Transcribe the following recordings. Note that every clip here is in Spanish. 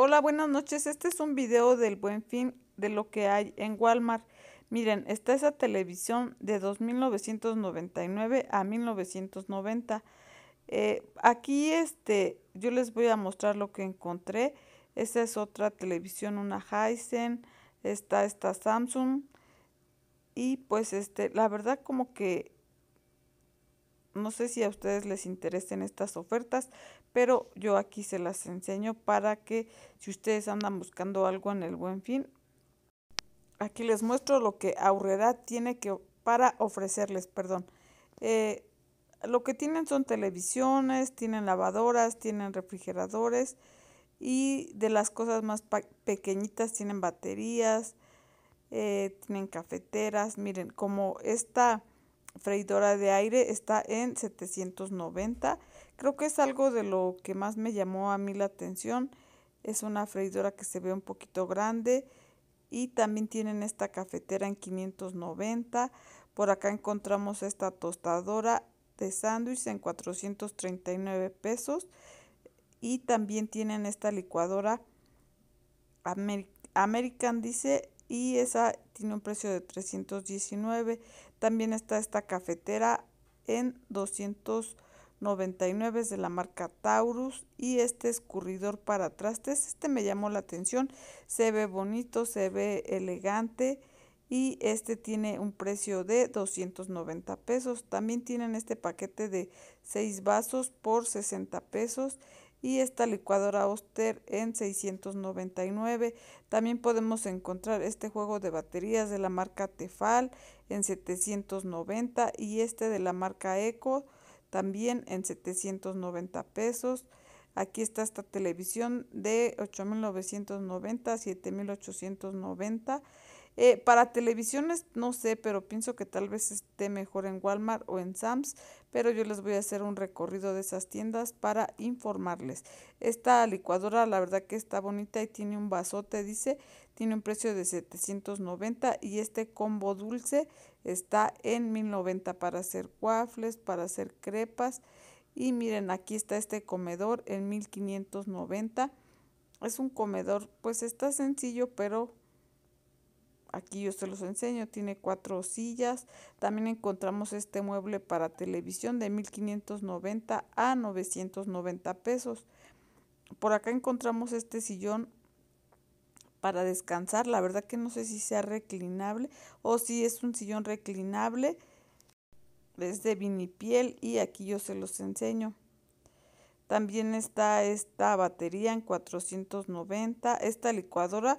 Hola, buenas noches. Este es un video del buen fin de lo que hay en Walmart. Miren, está esa televisión de 2999 a 1990. Eh, aquí este, yo les voy a mostrar lo que encontré. Esa es otra televisión, una Hisense. Está esta Samsung. Y pues este, la verdad como que no sé si a ustedes les interesen estas ofertas, pero yo aquí se las enseño para que si ustedes andan buscando algo en el buen fin, aquí les muestro lo que Aurrera tiene que para ofrecerles, perdón. Eh, lo que tienen son televisiones, tienen lavadoras, tienen refrigeradores y de las cosas más pequeñitas tienen baterías, eh, tienen cafeteras. Miren, como esta freidora de aire está en 790. Creo que es algo de lo que más me llamó a mí la atención. Es una freidora que se ve un poquito grande. Y también tienen esta cafetera en 590. Por acá encontramos esta tostadora de sándwich en 439 pesos. Y también tienen esta licuadora American, dice, y esa tiene un precio de 319. También está esta cafetera en 299 es de la marca Taurus y este escurridor para trastes, este me llamó la atención, se ve bonito, se ve elegante y este tiene un precio de 290 pesos. También tienen este paquete de 6 vasos por 60 pesos y esta licuadora Oster en 699. También podemos encontrar este juego de baterías de la marca Tefal en 790 y este de la marca Eco también en 790 pesos. Aquí está esta televisión de 8.990 a 7.890 eh, para televisiones, no sé, pero pienso que tal vez esté mejor en Walmart o en Sams, pero yo les voy a hacer un recorrido de esas tiendas para informarles. Esta licuadora, la verdad que está bonita y tiene un vasote, dice, tiene un precio de 790 y este combo dulce está en 1090 para hacer waffles, para hacer crepas. Y miren, aquí está este comedor en 1590. Es un comedor, pues está sencillo, pero Aquí yo se los enseño, tiene cuatro sillas. También encontramos este mueble para televisión de 1590 a 990 pesos. Por acá encontramos este sillón para descansar. La verdad que no sé si sea reclinable o si es un sillón reclinable. Es de vinipiel y aquí yo se los enseño. También está esta batería en 490, esta licuadora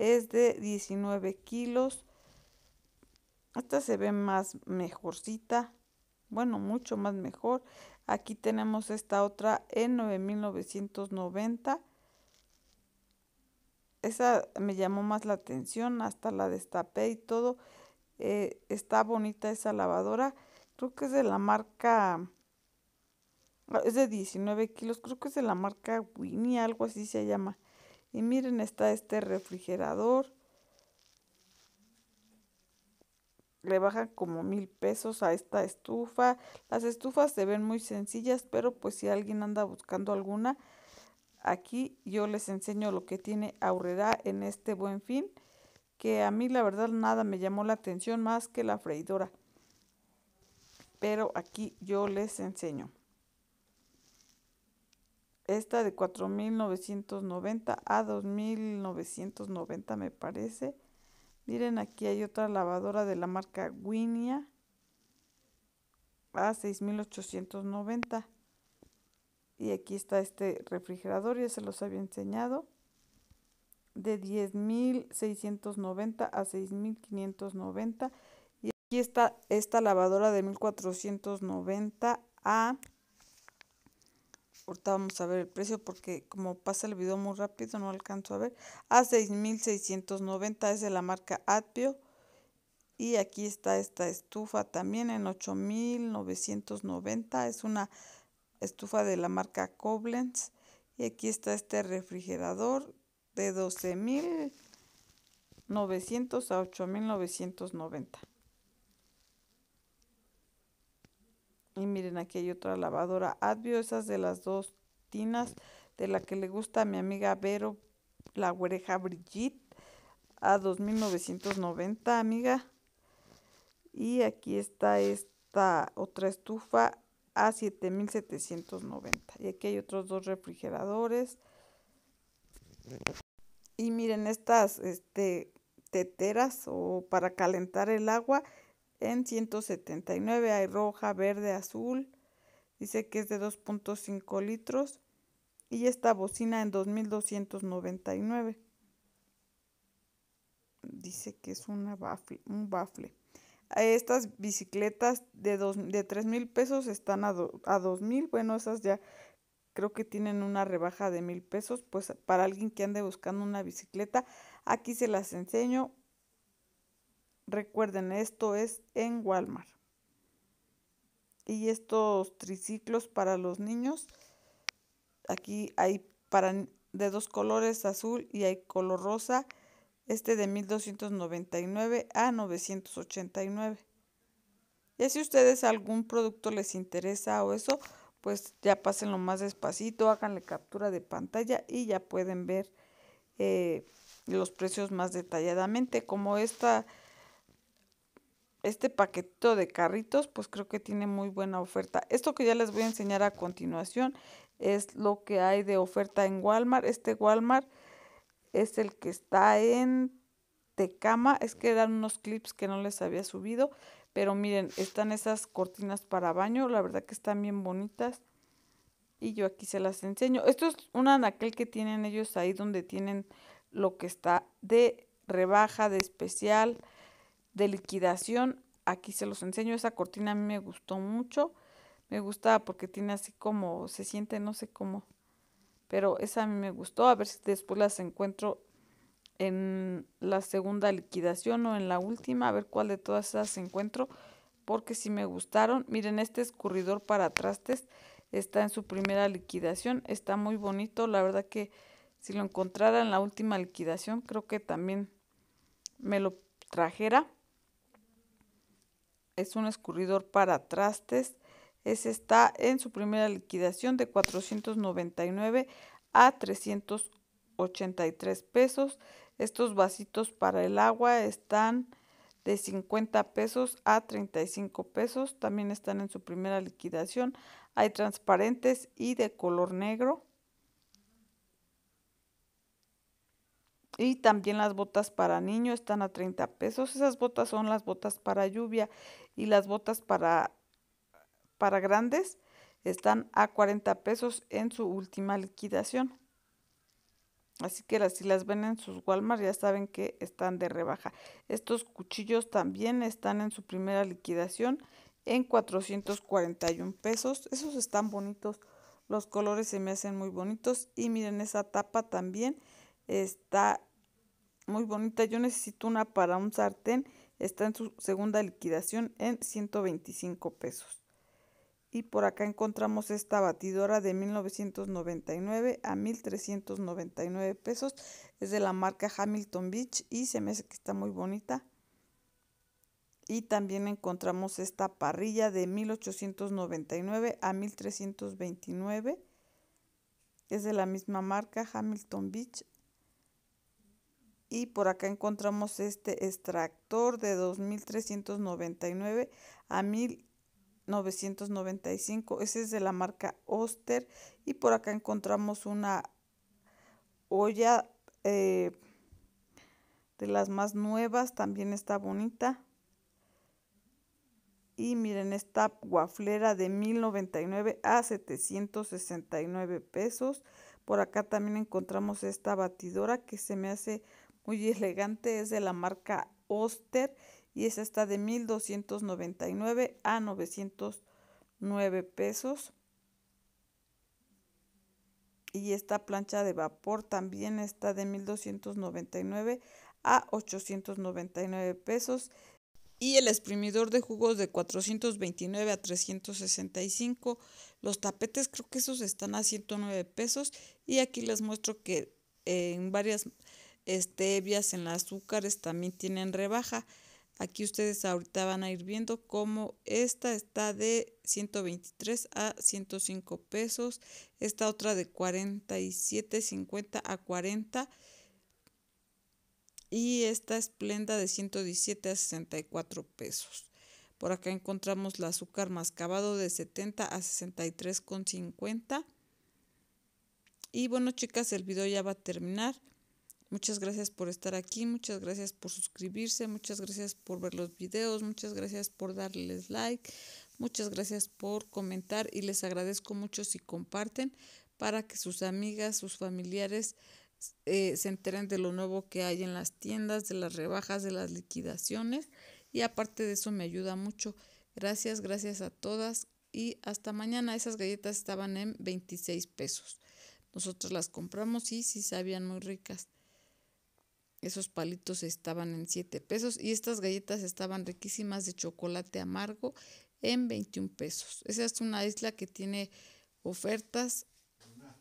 es de 19 kilos. Esta se ve más mejorcita, bueno, mucho más mejor. Aquí tenemos esta otra en 9990. Esa me llamó más la atención, hasta la destapé y todo. Eh, está bonita esa lavadora. Creo que es de la marca ah, es de 19 kilos, creo que es de la marca Winnie, algo así se llama. Y miren, está este refrigerador. Le bajan como mil pesos a esta estufa. Las estufas se ven muy sencillas, pero pues si alguien anda buscando alguna, aquí yo les enseño lo que tiene Aurrera en este buen fin. Que a mí la verdad nada me llamó la atención más que la freidora. Pero aquí yo les enseño. Esta de 4.990 a 2.990 me parece. Miren, aquí hay otra lavadora de la marca Winia a 6.890. Y aquí está este refrigerador, ya se los había enseñado. De 10.690 a 6.590. Y aquí está esta lavadora de 1.490 a Ahorita vamos a ver el precio porque como pasa el video muy rápido no alcanzo a ver. Ah, a 6.690 es de la marca Atpio. Y aquí está esta estufa también en 8.990. Es una estufa de la marca Koblenz. Y aquí está este refrigerador de 12.900 a 8.990. Y miren, aquí hay otra lavadora Advio, esas de las dos tinas, de la que le gusta a mi amiga Vero, la oreja Brigitte, a 2990, amiga. Y aquí está esta otra estufa a 7790. Y aquí hay otros dos refrigeradores. Y miren, estas este, teteras o para calentar el agua en 179 hay roja, verde, azul. Dice que es de 2.5 litros. Y esta bocina en 2299. Dice que es una baffle, un bafle. Estas bicicletas de, 3,000 de pesos están a, 2,000, Bueno, esas ya creo que tienen una rebaja de mil pesos. Pues para alguien que ande buscando una bicicleta, aquí se las enseño Recuerden, esto es en Walmart. Y estos triciclos para los niños, aquí hay para de dos colores, azul y hay color rosa, este de 1299 a 989. Y si ustedes algún producto les interesa o eso, pues ya pásenlo más despacito, háganle captura de pantalla y ya pueden ver eh, los precios más detalladamente. Como esta este paquetito de carritos, pues creo que tiene muy buena oferta. Esto que ya les voy a enseñar a continuación es lo que hay de oferta en Walmart. Este Walmart es el que está en Tecama. Es que eran unos clips que no les había subido. Pero miren, están esas cortinas para baño. La verdad que están bien bonitas. Y yo aquí se las enseño. Esto es un anaquel que tienen ellos ahí donde tienen lo que está de rebaja, de especial de liquidación. Aquí se los enseño. Esa cortina a mí me gustó mucho. Me gustaba porque tiene así como, se siente, no sé cómo. Pero esa a mí me gustó. A ver si después las encuentro en la segunda liquidación o en la última. A ver cuál de todas esas encuentro. Porque si me gustaron. Miren, este escurridor para trastes está en su primera liquidación. Está muy bonito. La verdad que si lo encontrara en la última liquidación, creo que también me lo trajera es un escurridor para trastes. Ese está en su primera liquidación de 499 a 383 pesos. Estos vasitos para el agua están de 50 pesos a 35 pesos. También están en su primera liquidación. Hay transparentes y de color negro. Y también las botas para niño están a 30 pesos. Esas botas son las botas para lluvia y las botas para, para grandes están a 40 pesos en su última liquidación. Así que las, si las ven en sus Walmart ya saben que están de rebaja. Estos cuchillos también están en su primera liquidación en 441 pesos. Esos están bonitos. Los colores se me hacen muy bonitos. Y miren esa tapa también está muy bonita. Yo necesito una para un sartén. Está en su segunda liquidación en 125 pesos. Y por acá encontramos esta batidora de 1999 a 1399 pesos. Es de la marca Hamilton Beach y se me hace que está muy bonita. Y también encontramos esta parrilla de 1899 a 1329. Es de la misma marca Hamilton Beach y por acá encontramos este extractor de 2399 a 1995 ese es de la marca Oster y por acá encontramos una olla eh, de las más nuevas también está bonita y miren esta guaflera de 1099 a 769 pesos por acá también encontramos esta batidora que se me hace muy elegante, es de la marca Oster y esa está de 1299 a 909 pesos. Y esta plancha de vapor también está de 1299 a 899 pesos. Y el exprimidor de jugos de 429 a 365. Los tapetes creo que esos están a 109 pesos. Y aquí les muestro que en varias estevias en azúcares también tienen rebaja. Aquí ustedes ahorita van a ir viendo cómo esta está de 123 a 105 pesos, esta otra de 47.50 a 40 y esta esplenda de 117 a 64 pesos. Por acá encontramos la azúcar mascabado de 70 a 63,50. Y bueno, chicas, el video ya va a terminar. Muchas gracias por estar aquí, muchas gracias por suscribirse, muchas gracias por ver los videos, muchas gracias por darles like, muchas gracias por comentar y les agradezco mucho si comparten para que sus amigas, sus familiares eh, se enteren de lo nuevo que hay en las tiendas, de las rebajas, de las liquidaciones y aparte de eso me ayuda mucho. Gracias, gracias a todas y hasta mañana. Esas galletas estaban en 26 pesos. Nosotros las compramos y sí sabían muy ricas. Esos palitos estaban en 7 pesos y estas galletas estaban riquísimas de chocolate amargo en 21 pesos. Esa es una isla que tiene ofertas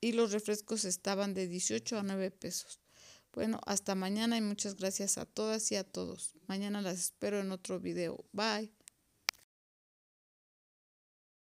y los refrescos estaban de 18 a 9 pesos. Bueno, hasta mañana y muchas gracias a todas y a todos. Mañana las espero en otro video. Bye.